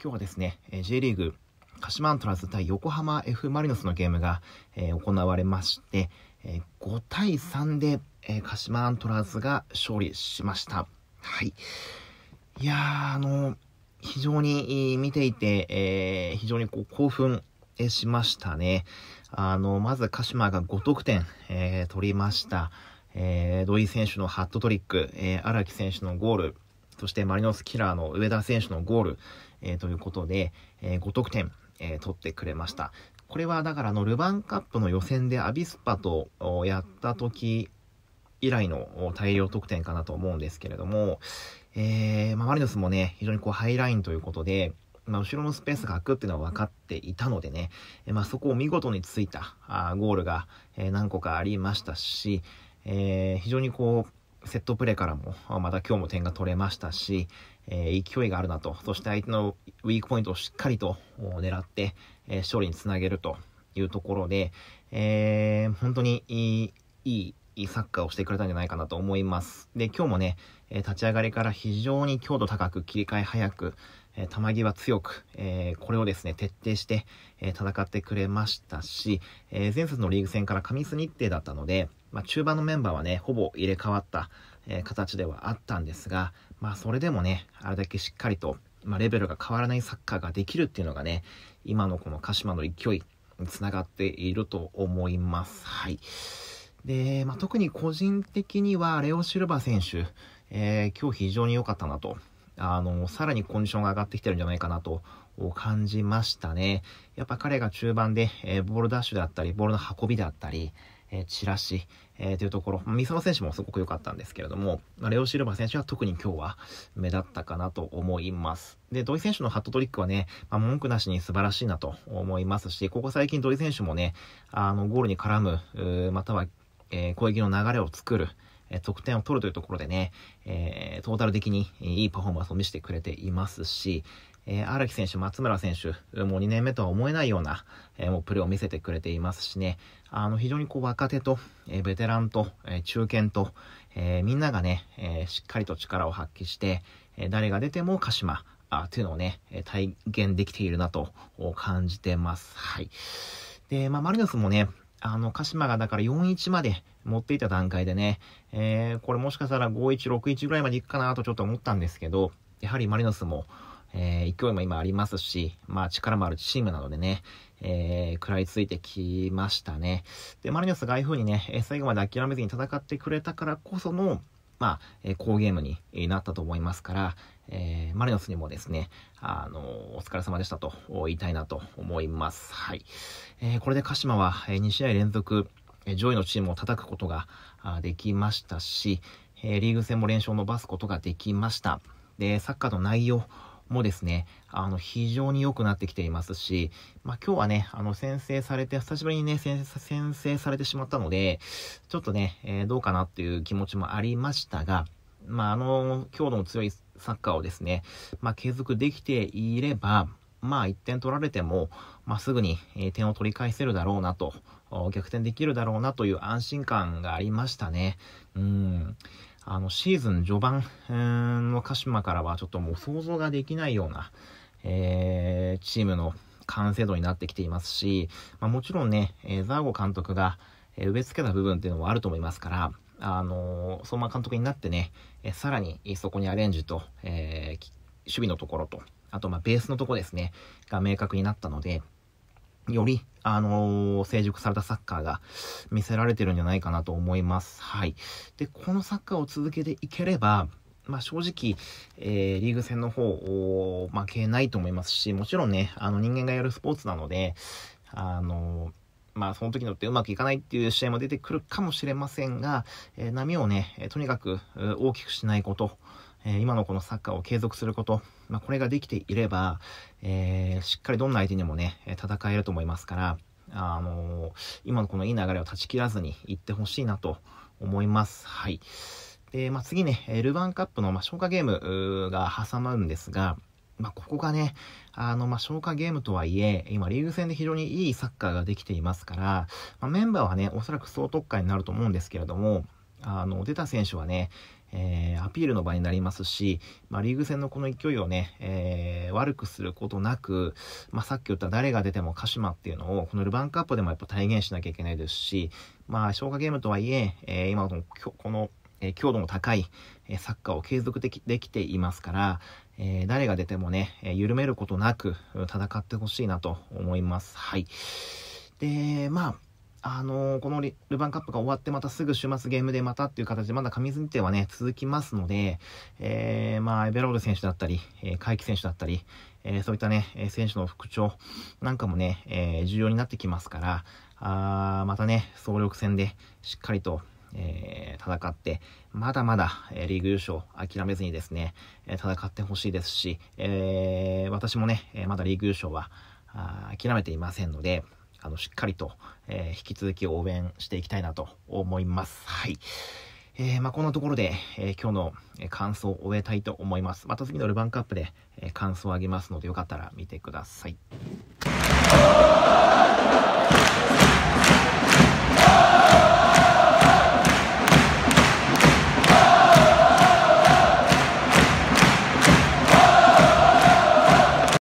今日はですね、J リーグ、鹿島アントラーズ対横浜 F・ マリノスのゲームが、え行われまして、え5対3で、え鹿島アントラーズが勝利しました。はい。いやー、あの、非常に見ていて、えー、非常にこう興奮しましたね。あの、まず鹿島が5得点、えー、取りました。えー、土井選手のハットトリック、えー、荒木選手のゴール、そしてマリノスキラーの上田選手のゴール、えー、ということで、えー、5得点、えー、取ってくれました。これはだからあのルヴァンカップの予選でアビスパとやった時以来の大量得点かなと思うんですけれども、えー、まあ、マリノスもね、非常にこうハイラインということで、まあ、後ろのスペースが空くっていうのは分かっていたのでね、えまあ、そこを見事についたあゴールが、え何個かありましたし、え非常にこう、セットプレーからも、また今日も点が取れましたし、え勢いがあるなと、そして相手のウィークポイントをしっかりと狙って、え勝利につなげるというところで、えー、本当にいい、いいサッカーをしてくれたんじゃないかなと思います。で、今日もね、え立ち上がりから非常に強度高く、切り替え早く、え球際強く、えこれをですね、徹底して、え戦ってくれましたし、え前節のリーグ戦から過密日程だったので、まあ、中盤のメンバーはね、ほぼ入れ替わった、えー、形ではあったんですが、まあ、それでもね、あれだけしっかりと、まあ、レベルが変わらないサッカーができるっていうのがね、今のこの鹿島の勢いにつながっていると思います。はい。で、まあ、特に個人的には、レオ・シルバ選手、えー、今日非常に良かったなと。あの、さらにコンディションが上がってきてるんじゃないかなと感じましたね。やっぱ彼が中盤で、えー、ボールダッシュであったり、ボールの運びであったり、えー、チラシ、えー、というところ、三笘選手もすごく良かったんですけれども、まレオ・シルバ選手は特に今日は目立ったかなと思います。で、土井選手のハットトリックはね、まあ、文句なしに素晴らしいなと思いますし、ここ最近土井選手もね、あの、ゴールに絡む、または、えー、攻撃の流れを作る、得点を取るというところでね、えー、トータル的にいいパフォーマンスを見せてくれていますし、えー、荒木選手、松村選手、もう2年目とは思えないような、えー、もうプレーを見せてくれていますしね、あの、非常にこう、若手と、えー、ベテランと、え中堅と、えみんながね、えしっかりと力を発揮して、え誰が出ても鹿島、あというのをね、体現できているなと感じてます。はい。で、まあ、マリノスもね、あの、鹿島がだから4-1まで持っていた段階でね、えー、これもしかしたら5-1、6-1ぐらいまでいくかなとちょっと思ったんですけど、やはりマリノスも、えー、勢いも今ありますし、まあ力もあるチームなのでね、えー、食らいついてきましたね。で、マリノスがああいう風にね、えー、最後まで諦めずに戦ってくれたからこその、まあ、えー、好ゲームになったと思いますから、えー、マリノスにもですね、あのー、お疲れ様でしたと言いたいなと思います。はい。えー、これで鹿島は2試合連続、上位のチームを叩くことができましたし、えリーグ戦も連勝を伸ばすことができました。で、サッカーの内容、もですね、あの、非常に良くなってきていますし、まあ、今日はね、あの、先制されて、久しぶりにね、先制されてしまったので、ちょっとね、えー、どうかなっていう気持ちもありましたが、まあ、あの、強度の強いサッカーをですね、まあ、継続できていれば、まあ、1点取られても、まあ、すぐに、え点を取り返せるだろうなと、逆転できるだろうなという安心感がありましたね。うん。あの、シーズン序盤の鹿島からはちょっともう想像ができないような、えー、チームの完成度になってきていますし、まあ、もちろんね、えー、ザーゴ監督が、え植え付けた部分っていうのもあると思いますから、あのー、相馬監督になってね、えー、さらにそこにアレンジと、えー、守備のところと、あと、まあ、ベースのとこですね、が明確になったので、より、あのー、成熟されたサッカーが見せられてるんじゃないかなと思います。はい。で、このサッカーを続けていければ、まあ、正直、えー、リーグ戦の方、を負けないと思いますし、もちろんね、あの人間がやるスポーツなので、あのー、まあ、その時によってうまくいかないっていう試合も出てくるかもしれませんが、えー、波をね、とにかく大きくしないこと、え今のこのサッカーを継続すること、まあ、これができていれば、えー、しっかりどんな相手にもね、戦えると思いますから、あのー、今のこのいい流れを断ち切らずにいってほしいなと思います。はい。で、まあ、次ね、ルヴァンカップの、まあ、消化ゲームが挟まるんですが、まあ、ここがね、あの、まあ、消化ゲームとはいえ、今、リーグ戦で非常にいいサッカーができていますから、まあ、メンバーはね、おそらく総特化になると思うんですけれども、あの、出た選手はね、えー、アピールの場になりますし、まあ、リーグ戦のこの勢いをね、えー、悪くすることなく、まあ、さっき言った誰が出ても鹿島っていうのを、このルヴァンカップでもやっぱ体現しなきゃいけないですし、まあ、消化ゲームとはいえ、えー、今のこの、え強度の高い、えサッカーを継続できできていますから、え誰が出てもね、え緩めることなく戦ってほしいなと思います。はい。で、まあ、あのー、このルヴァンカップが終わってまたすぐ週末ゲームでまたっていう形でまだ上水日はね、続きますので、えー、まあ、エベロール選手だったり、えー、奇選手だったり、えー、そういったね、選手の復調なんかもね、え重要になってきますから、あまたね、総力戦でしっかりと、えー、戦って、まだまだ、えー、リーグ優勝諦めずにですね、えー、戦ってほしいですし、え私もね、えまだリーグ優勝は諦めていませんので、あの、しっかりと、えー、引き続き応援していきたいなと思います。はい。えー、まあ、こんなところで、えー、今日の感想を終えたいと思います。また次のルヴァンカップで、え感想をあげますので、よかったら見てください。